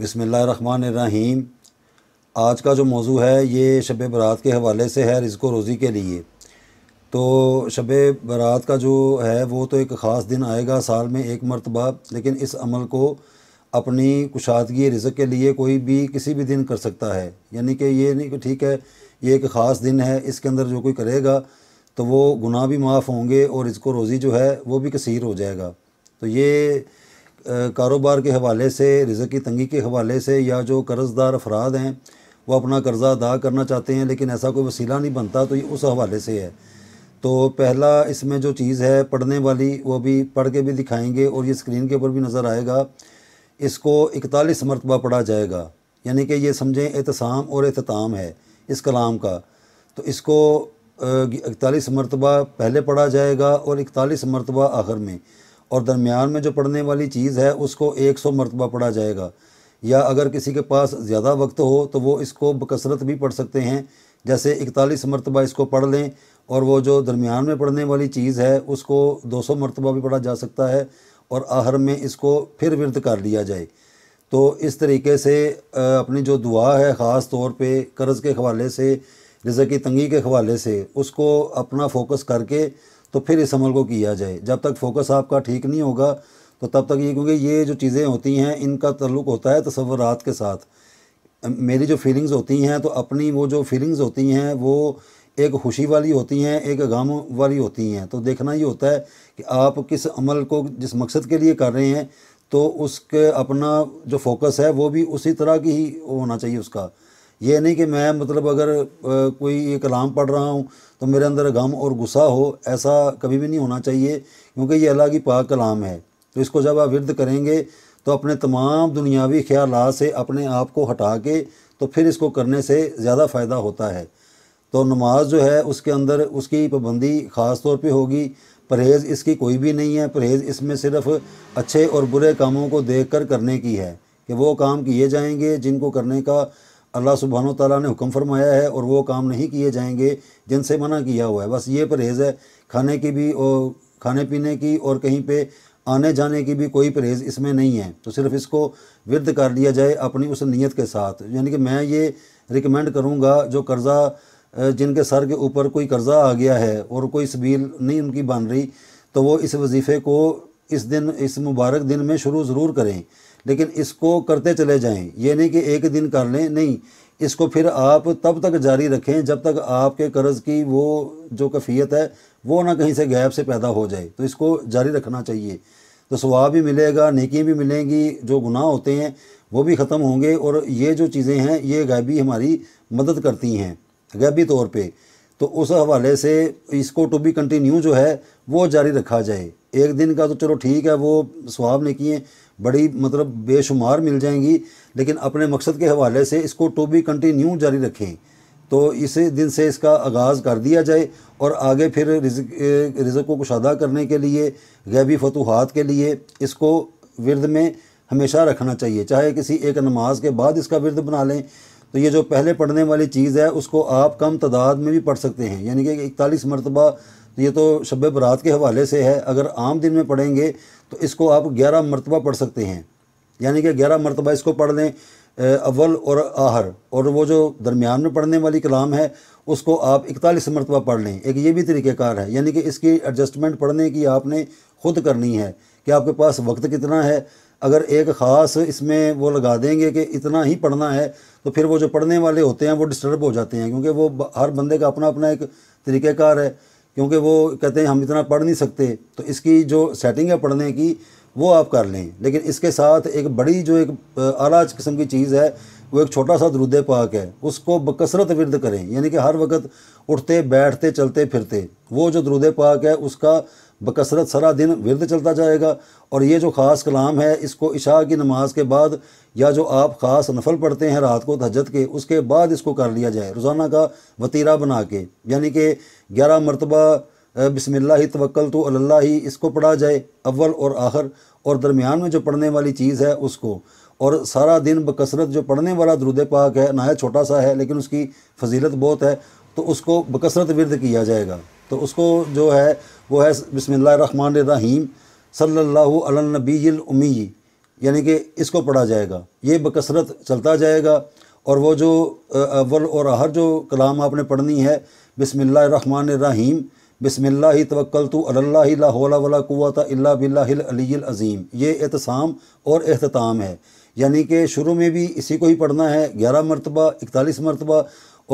बसमीम आज का जो मौजू है ये शब बारात के हवाले से है रिज़ रोज़ी के लिए तो शब बरात का जो है वो तो एक ख़ास दिन आएगा साल में एक मरतबा लेकिन इस अमल को अपनी कुशादगी रिज़ के लिए कोई भी किसी भी दिन कर सकता है यानी कि ये नहीं कि ठीक है ये एक ख़ास दिन है इसके अंदर जो कोई करेगा तो वो गुनाह भी माफ़ होंगे और इसको रोज़ी जो है वो भी कसीर हो जाएगा तो ये कारोबार के हवाले से रिज़ की तंगी के हवाले से या जो कर्ज़दार अफराद हैं वो अपना कर्ज़ा अदा करना चाहते हैं लेकिन ऐसा कोई वसीला नहीं बनता तो ये उस हवाले से है तो पहला इसमें जो चीज़ है पढ़ने वाली वो भी पढ़ के भी दिखाएंगे और ये स्क्रीन के ऊपर भी नज़र आएगा इसको इकतालीस मरतबा पढ़ा जाएगा यानी कि ये समझें एहतसाम और अहताम है इस कलाम का तो इसको इकतालीस मरतबा पहले पढ़ा जाएगा और इकतालीस मरतबा आखिर में और दरमियान में जो पढ़ने वाली चीज़ है उसको एक सौ मरतबा पढ़ा जाएगा या अगर किसी के पास ज़्यादा वक्त हो तो वो इसको बकसरत भी पढ़ सकते हैं जैसे इकतालीस मरतबा इसको पढ़ लें और वो जो दरमियान में पढ़ने वाली चीज़ है उसको दो सौ मरतबा भी पढ़ा जा सकता है और आहर में इसको फिर विरद कर लिया जाए तो इस तरीके से अपनी जो दुआ है ख़ास तौर पे कर्ज़ के हवाले से जैसे कि तंगी के हवाले से उसको अपना फोकस करके तो फिर इस अमल को किया जाए जब तक फोकस आपका ठीक नहीं होगा तो तब तक ये क्योंकि ये जो चीज़ें होती हैं इनका तल्लुक होता है तस्वरत के साथ मेरी जो फीलिंग्स होती हैं तो अपनी वो जो फीलिंग्स होती हैं वो एक खुशी वाली होती हैं एक गम वाली होती हैं तो देखना ये होता है कि आप किस अमल को जिस मकसद के लिए कर रहे हैं तो उसके अपना जो फोकस है वो भी उसी तरह की ही होना चाहिए उसका ये नहीं कि मैं मतलब अगर कोई ये कलाम पढ़ रहा हूँ तो मेरे अंदर गम और गुस्सा हो ऐसा कभी भी नहीं होना चाहिए क्योंकि ये अलग की पाक कलाम है तो इसको जब आप विरद करेंगे तो अपने तमाम दुनियावी ख्याल से अपने आप को हटा के तो फिर इसको करने से ज़्यादा फ़ायदा होता है तो नमाज जो है उसके अंदर उसकी पाबंदी ख़ास तौर पे होगी परहेज़ इसकी कोई भी नहीं है परहेज़ इसमें सिर्फ़ अच्छे और बुरे कामों को देख कर करने की है कि वो काम किए जाएंगे जिनको करने का अल्लाह सुबहान तला ने हुक्म फरमाया है और वो काम नहीं किए जाएंगे जिनसे मना किया हुआ है बस ये परहेज़ है खाने की भी और खाने पीने की और कहीं पे आने जाने की भी कोई परहेज़ इसमें नहीं है तो सिर्फ इसको विरद कर लिया जाए अपनी उस नीयत के साथ यानी कि मैं ये रिकमेंड करूँगा जो कर्ज़ा जिनके सर के ऊपर कोई कर्ज़ा आ गया है और कोई सबील नहीं उनकी बन रही तो वो इस वजीफ़े को इस दिन इस मुबारक दिन में शुरू ज़रूर करें लेकिन इसको करते चले जाएं ये नहीं कि एक दिन कर लें नहीं इसको फिर आप तब तक जारी रखें जब तक आपके कर्ज़ की वो जो कफ़ीत है वो ना कहीं से गैप से पैदा हो जाए तो इसको जारी रखना चाहिए तो स्वाब भी मिलेगा नेकी भी मिलेंगी जो गुनाह होते हैं वो भी ख़त्म होंगे और ये जो चीज़ें हैं ये गैबी हमारी मदद करती हैं गैबी तौर पे तो उस हवाले से इसको टू बी कंटिन्यू जो है वो जारी रखा जाए एक दिन का तो चलो ठीक है वो स्वाब ने किए बड़ी मतलब बेशुमार मिल जाएंगी लेकिन अपने मकसद के हवाले से इसको टू बी कंटिन्यू जारी रखें तो इसी दिन से इसका आगाज़ कर दिया जाए और आगे फिर रिजक को कुशादा करने के लिए गैबी फतूहत के लिए इसको विरद में हमेशा रखना चाहिए चाहे किसी एक नमाज के बाद इसका विरद बना लें तो ये जो पहले पढ़ने वाली चीज़ है उसको आप कम तादाद में भी पढ़ सकते हैं यानी कि इकतालीस मरतबा तो ये तो शब बरात के हवाले से है अगर आम दिन में पढ़ेंगे तो इसको आप ग्यारह मरतबा पढ़ सकते हैं यानी कि ग्यारह मरतबा इसको पढ़ लें अव्वल और आहर और वो जो दरमियान में पढ़ने वाली कलाम है उसको आप इकतालीस मरतबा पढ़ लें एक ये भी तरीक़ेकार है यानी कि इसकी एडजस्टमेंट पढ़ने की आपने ख़ुद करनी है कि आपके पास वक्त कितना है अगर एक ख़ास इसमें वो लगा देंगे कि इतना ही पढ़ना है तो फिर वो जो पढ़ने वाले होते हैं वो डिस्टर्ब हो जाते हैं क्योंकि वो हर बंदे का अपना अपना एक तरीक़ेकार है क्योंकि वो कहते हैं हम इतना पढ़ नहीं सकते तो इसकी जो सेटिंग है पढ़ने की वो आप कर लें लेकिन इसके साथ एक बड़ी जो एक आला किस्म की चीज़ है वो एक छोटा सा दरुद पाक है उसको बकसरत विरद करें यानी कि हर वक्त उठते बैठते चलते फिरते वो जो दरुद पाक है उसका बकसरत सारा दिन विरद चलता जाएगा और ये जो ख़ास कलाम है इसको इशा की नमाज के बाद या जो आप ख़ास नफल पढ़ते हैं रात को तजत के उसके बाद इसको कर लिया जाए रोज़ाना का वतीरा बना के यानी कि ग्यारह मरतबा बिसमिल्ला तवक्ल तो अल्लाह ही इसको पढ़ा जाए अव्वल और आखिर और दरमियान में जो पढ़ने वाली चीज़ है उसको और सारा दिन बकसरत जो पढ़ने वाला दरुद पाक है नाया छोटा सा है लेकिन उसकी फजीलत बहुत है तो उसको बकसरत विरद किया जाएगा तो उसको जो है वो है बसमिल्लाम रहीम नबीमी यानी कि इसको पढ़ा जाएगा ये बकसरत चलता जाएगा और वो जो अव्वल और आहर जो कलाम आपने पढ़नी है रहीम ही तवक्ल तो अल्लाहला इल्ला अज़ीम ये एहतसाम और अहताम है यानी कि शुरू में भी इसी को ही पढ़ना है ग्यारह मरतबा इकतालीस मरतबा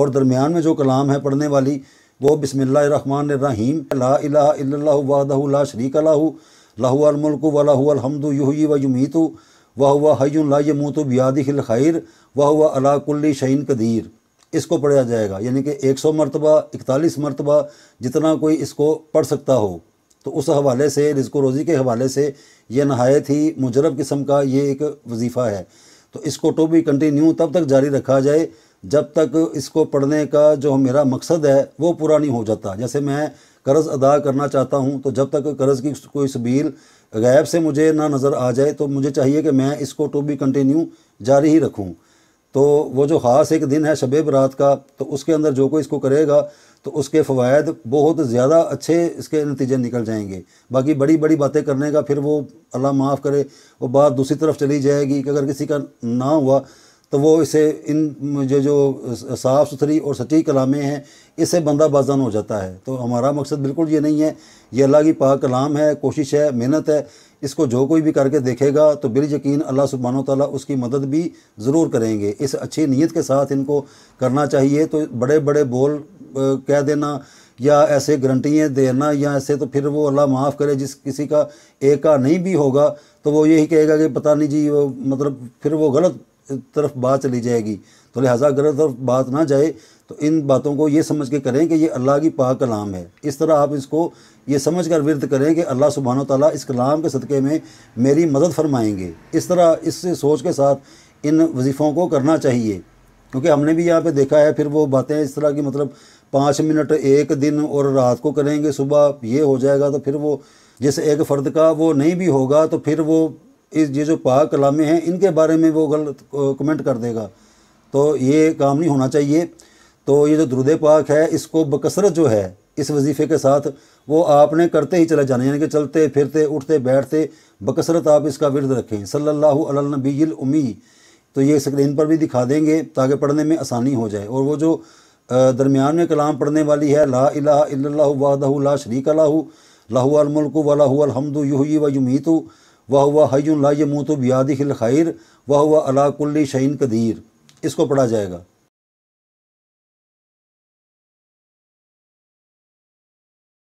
और दरमियान में जो कलाम है पढ़ने वाली वो बसमान रहीम ला शरीक लाहू लाहमल्क वलाहमद यू व युमीतु वाह हुआ ला यमूत बियादिल खैर वाह हुआ अलाकुल्ली शहीन कदीर इसको पढ़ा जाएगा यानी कि 100 मरतबा इकतालीस मरतबा जितना कोई इसको पढ़ सकता हो तो उस हवाले से रिज्को रोज़ी के हवाले से यह नहायत ही मुजरब किस्म का ये एक वजीफ़ा है तो इसको टू तो भी कंटिन्यू तब तक जारी रखा जाए जब तक इसको पढ़ने का जो मेरा मकसद है वो पूरा नहीं हो जाता जैसे मैं कर्ज़ अदा करना चाहता हूँ तो जब तक कर्ज़ की कोई सबील गैब से मुझे ना नज़र आ जाए तो मुझे चाहिए कि मैं इसको टू बी कंटिन्यू जारी ही रखूँ तो वो जो ख़ास एक दिन है शबे बरात का तो उसके अंदर जो कोई इसको करेगा तो उसके फ़वाद बहुत ज़्यादा अच्छे इसके नतीजे निकल जाएंगे बाकी बड़ी बड़ी बातें करने का फिर वो अल्लाह माफ़ करे वो बात दूसरी तरफ चली जाएगी कि अगर किसी का ना हुआ तो वो इसे इन जो जो साफ़ सुथरी और सच्ची कलामें हैं इससे बंदा बाजान हो जाता है तो हमारा मकसद बिल्कुल ये नहीं है ये अल्लाह की पाक कलाम है कोशिश है मेहनत है इसको जो कोई भी करके देखेगा तो बिल यकीन अल्लाह सुबहान तला उसकी मदद भी ज़रूर करेंगे इस अच्छी नीयत के साथ इनको करना चाहिए तो बड़े बड़े बोल कह देना या ऐसे गारंटियाँ देना या ऐसे तो फिर वो अल्लाह माफ़ करे जिस किसी का एक का नहीं भी होगा तो वो यही कहेगा कि पता नहीं जी वो मतलब फिर वो गलत तरफ बात चली जाएगी तो लिहाजा गलत तरफ बात ना जाए तो इन बातों को ये समझ के करें कि ये अल्लाह की पाक कलाम है इस तरह आप इसको ये समझ कर विरद करें कि अल्लाह सुबहान तला इस कलाम के सदक़े में मेरी मदद फरमाएंगे इस तरह इस सोच के साथ इन वजीफ़ों को करना चाहिए क्योंकि हमने भी यहाँ पे देखा है फिर वो बातें इस तरह की मतलब पाँच मिनट एक दिन और रात को करेंगे सुबह ये हो जाएगा तो फिर वो जैसे एक फ़र्द का वो नहीं भी होगा तो फिर वो इस ये जो पाक कलामे हैं इनके बारे में वो गलत कमेंट कर देगा तो ये काम नहीं होना चाहिए तो ये जो दुरुद पाक है इसको बकसरत जो है इस वजीफ़े के साथ वो आपने करते ही चले जाना यानी कि चलते फिरते उठते बैठते बकसरत आप इसका विरद रखें सल्लल्लाहु अलैहि नबील उमी तो ये स्क्रीन पर भी दिखा देंगे ताकि पढ़ने में आसानी हो जाए और वो जो दरमियान में कलाम पढ़ने वाली है ला इला वाह ला शरीक लाहू लाहमल्क वलाहमद यही व युमीतु वाह हुआ ला यमूत बियादिल खैर वाह अला कुल्ली शैन कदीर इसको पढ़ा जाएगा